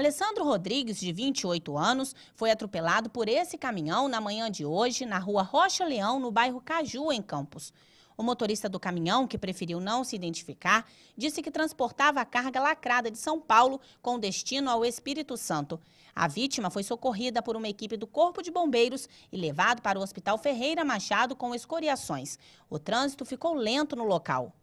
Alessandro Rodrigues, de 28 anos, foi atropelado por esse caminhão na manhã de hoje na rua Rocha Leão, no bairro Caju, em Campos. O motorista do caminhão, que preferiu não se identificar, disse que transportava a carga lacrada de São Paulo com destino ao Espírito Santo. A vítima foi socorrida por uma equipe do Corpo de Bombeiros e levado para o Hospital Ferreira Machado com escoriações. O trânsito ficou lento no local.